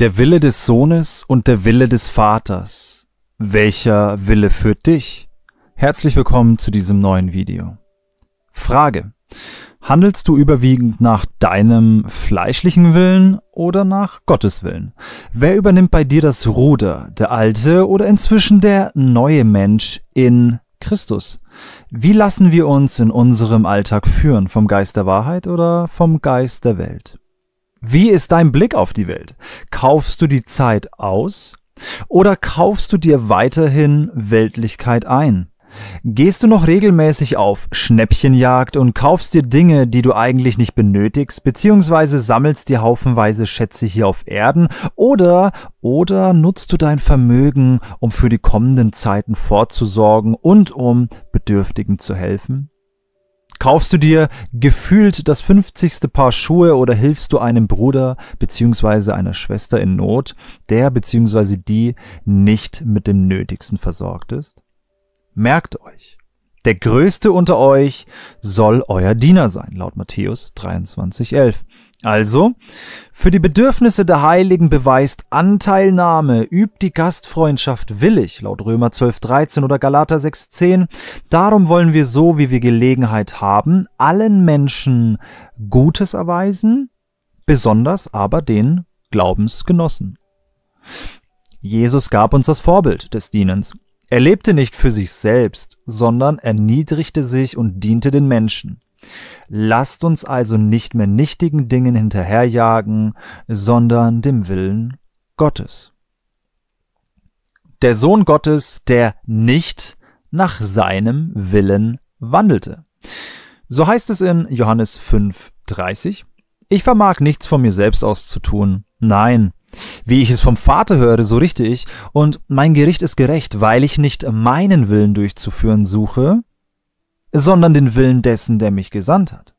Der Wille des Sohnes und der Wille des Vaters. Welcher Wille führt dich? Herzlich willkommen zu diesem neuen Video. Frage. Handelst du überwiegend nach deinem fleischlichen Willen oder nach Gottes Willen? Wer übernimmt bei dir das Ruder, der alte oder inzwischen der neue Mensch in Christus? Wie lassen wir uns in unserem Alltag führen, vom Geist der Wahrheit oder vom Geist der Welt? Wie ist dein Blick auf die Welt? Kaufst du die Zeit aus oder kaufst du dir weiterhin Weltlichkeit ein? Gehst du noch regelmäßig auf Schnäppchenjagd und kaufst dir Dinge, die du eigentlich nicht benötigst, beziehungsweise sammelst dir haufenweise Schätze hier auf Erden, oder, oder nutzt du dein Vermögen, um für die kommenden Zeiten vorzusorgen und um Bedürftigen zu helfen? Kaufst du dir gefühlt das 50. Paar Schuhe oder hilfst du einem Bruder bzw. einer Schwester in Not, der bzw. die nicht mit dem Nötigsten versorgt ist? Merkt euch, der Größte unter euch soll euer Diener sein, laut Matthäus 23,11. Also, für die Bedürfnisse der Heiligen beweist Anteilnahme, übt die Gastfreundschaft willig, laut Römer 12,13 oder Galater 6,10. Darum wollen wir so, wie wir Gelegenheit haben, allen Menschen Gutes erweisen, besonders aber den Glaubensgenossen. Jesus gab uns das Vorbild des Dienens. Er lebte nicht für sich selbst, sondern erniedrigte sich und diente den Menschen. Lasst uns also nicht mehr nichtigen Dingen hinterherjagen, sondern dem Willen Gottes. Der Sohn Gottes, der nicht nach seinem Willen wandelte. So heißt es in Johannes 5, 30. Ich vermag nichts von mir selbst aus zu tun. Nein, wie ich es vom Vater höre, so richte ich, und mein Gericht ist gerecht, weil ich nicht meinen Willen durchzuführen suche, sondern den Willen dessen, der mich gesandt hat.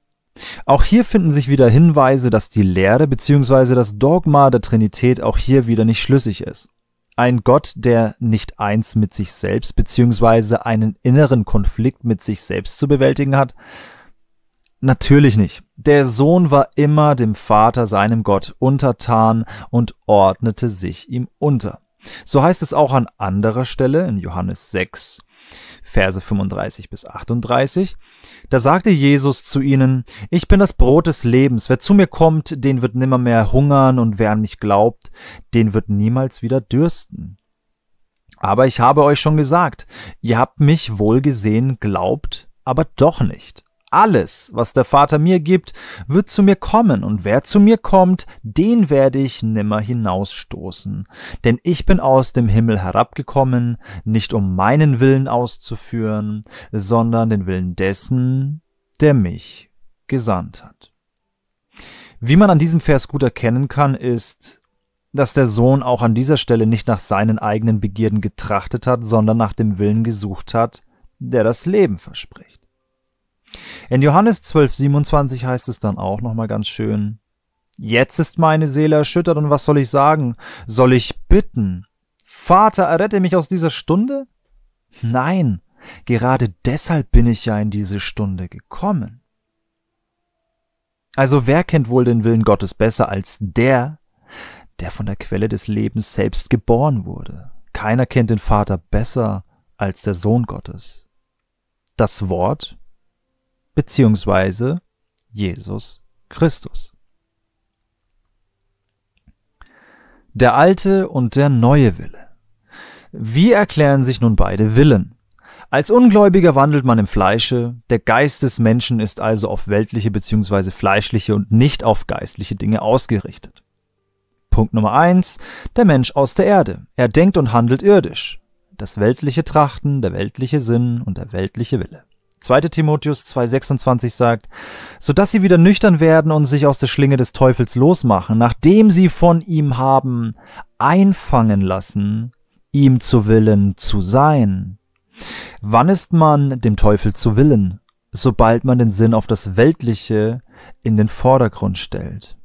Auch hier finden sich wieder Hinweise, dass die Lehre bzw. das Dogma der Trinität auch hier wieder nicht schlüssig ist. Ein Gott, der nicht eins mit sich selbst bzw. einen inneren Konflikt mit sich selbst zu bewältigen hat, Natürlich nicht. Der Sohn war immer dem Vater, seinem Gott, untertan und ordnete sich ihm unter. So heißt es auch an anderer Stelle in Johannes 6, Verse 35 bis 38. Da sagte Jesus zu ihnen, Ich bin das Brot des Lebens. Wer zu mir kommt, den wird nimmermehr hungern, und wer an mich glaubt, den wird niemals wieder dürsten. Aber ich habe euch schon gesagt, ihr habt mich wohl gesehen, glaubt, aber doch nicht alles, was der Vater mir gibt, wird zu mir kommen, und wer zu mir kommt, den werde ich nimmer hinausstoßen. Denn ich bin aus dem Himmel herabgekommen, nicht um meinen Willen auszuführen, sondern den Willen dessen, der mich gesandt hat. Wie man an diesem Vers gut erkennen kann, ist, dass der Sohn auch an dieser Stelle nicht nach seinen eigenen Begierden getrachtet hat, sondern nach dem Willen gesucht hat, der das Leben verspricht. In Johannes 12,27 heißt es dann auch nochmal ganz schön, Jetzt ist meine Seele erschüttert und was soll ich sagen? Soll ich bitten? Vater, errette mich aus dieser Stunde? Nein, gerade deshalb bin ich ja in diese Stunde gekommen. Also wer kennt wohl den Willen Gottes besser als der, der von der Quelle des Lebens selbst geboren wurde? Keiner kennt den Vater besser als der Sohn Gottes. Das Wort, beziehungsweise Jesus Christus. Der alte und der neue Wille. Wie erklären sich nun beide Willen? Als Ungläubiger wandelt man im Fleische, der Geist des Menschen ist also auf weltliche bzw. fleischliche und nicht auf geistliche Dinge ausgerichtet. Punkt Nummer eins: Der Mensch aus der Erde. Er denkt und handelt irdisch. Das weltliche Trachten, der weltliche Sinn und der weltliche Wille. 2. Timotheus 2,26 sagt, so dass sie wieder nüchtern werden und sich aus der Schlinge des Teufels losmachen, nachdem sie von ihm haben einfangen lassen, ihm zu Willen zu sein. Wann ist man dem Teufel zu Willen? Sobald man den Sinn auf das Weltliche in den Vordergrund stellt.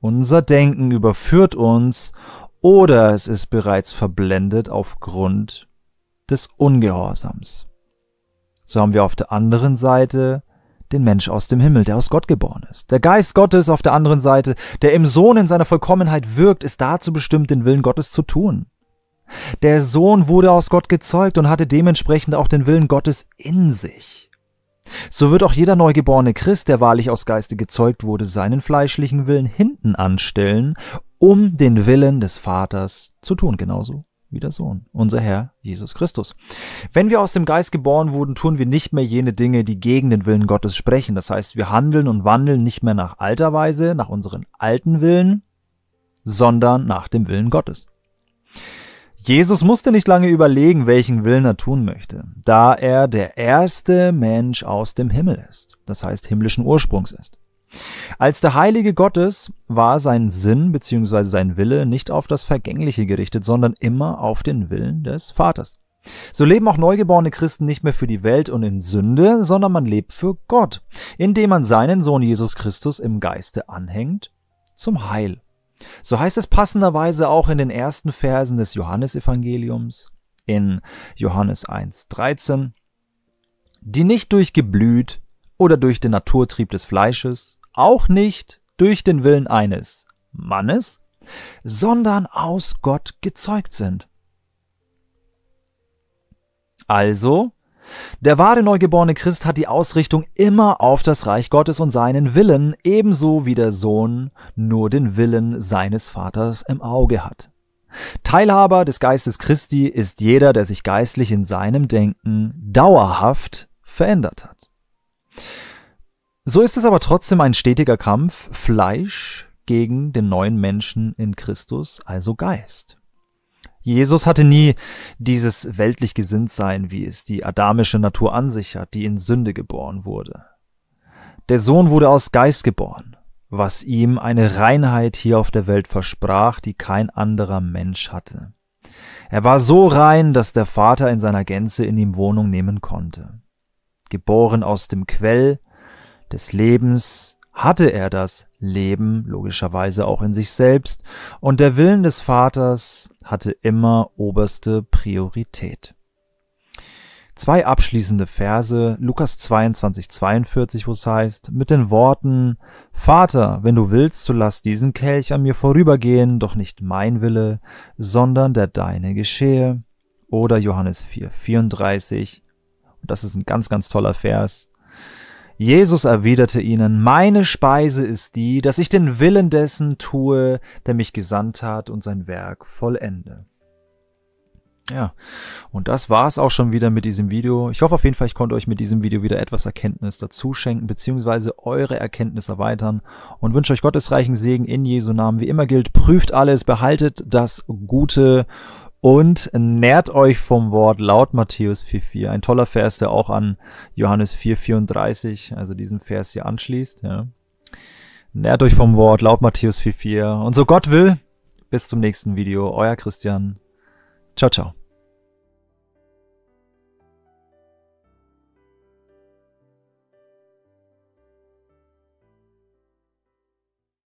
Unser Denken überführt uns oder es ist bereits verblendet aufgrund des Ungehorsams. So haben wir auf der anderen Seite den Mensch aus dem Himmel, der aus Gott geboren ist. Der Geist Gottes auf der anderen Seite, der im Sohn in seiner Vollkommenheit wirkt, ist dazu bestimmt, den Willen Gottes zu tun. Der Sohn wurde aus Gott gezeugt und hatte dementsprechend auch den Willen Gottes in sich. So wird auch jeder neugeborene Christ, der wahrlich aus Geiste gezeugt wurde, seinen fleischlichen Willen hinten anstellen, um den Willen des Vaters zu tun genauso wie der Sohn, unser Herr Jesus Christus. Wenn wir aus dem Geist geboren wurden, tun wir nicht mehr jene Dinge, die gegen den Willen Gottes sprechen. Das heißt, wir handeln und wandeln nicht mehr nach alter Weise, nach unseren alten Willen, sondern nach dem Willen Gottes. Jesus musste nicht lange überlegen, welchen Willen er tun möchte, da er der erste Mensch aus dem Himmel ist, das heißt himmlischen Ursprungs ist. Als der Heilige Gottes war sein Sinn bzw. sein Wille nicht auf das Vergängliche gerichtet, sondern immer auf den Willen des Vaters. So leben auch neugeborene Christen nicht mehr für die Welt und in Sünde, sondern man lebt für Gott, indem man seinen Sohn Jesus Christus im Geiste anhängt zum Heil. So heißt es passenderweise auch in den ersten Versen des Johannesevangeliums in Johannes 1.13, die nicht durch Geblüt oder durch den Naturtrieb des Fleisches, auch nicht durch den Willen eines Mannes, sondern aus Gott gezeugt sind. Also, der wahre neugeborene Christ hat die Ausrichtung immer auf das Reich Gottes und seinen Willen, ebenso wie der Sohn nur den Willen seines Vaters im Auge hat. Teilhaber des Geistes Christi ist jeder, der sich geistlich in seinem Denken dauerhaft verändert hat. So ist es aber trotzdem ein stetiger Kampf Fleisch gegen den neuen Menschen in Christus, also Geist. Jesus hatte nie dieses weltlich Gesinntsein, wie es die adamische Natur an sich hat, die in Sünde geboren wurde. Der Sohn wurde aus Geist geboren, was ihm eine Reinheit hier auf der Welt versprach, die kein anderer Mensch hatte. Er war so rein, dass der Vater in seiner Gänze in ihm Wohnung nehmen konnte. Geboren aus dem Quell, des Lebens hatte er das Leben logischerweise auch in sich selbst, und der Willen des Vaters hatte immer oberste Priorität. Zwei abschließende Verse, Lukas 22, 42, wo es heißt, mit den Worten, Vater, wenn du willst, so lass diesen Kelch an mir vorübergehen, doch nicht mein Wille, sondern der deine geschehe. Oder Johannes 4, 34, und das ist ein ganz, ganz toller Vers, Jesus erwiderte ihnen, Meine Speise ist die, dass ich den Willen dessen tue, der mich gesandt hat und sein Werk vollende. Ja, und das war's auch schon wieder mit diesem Video. Ich hoffe auf jeden Fall, ich konnte euch mit diesem Video wieder etwas Erkenntnis dazu schenken, beziehungsweise eure Erkenntnis erweitern und wünsche euch gottesreichen Segen in Jesu Namen. Wie immer gilt, prüft alles, behaltet das Gute und nährt euch vom Wort laut Matthäus 4,4. Ein toller Vers, der auch an Johannes 4,34, also diesen Vers hier anschließt. Ja. Nährt euch vom Wort laut Matthäus 4,4. Und so Gott will, bis zum nächsten Video. Euer Christian. Ciao, ciao.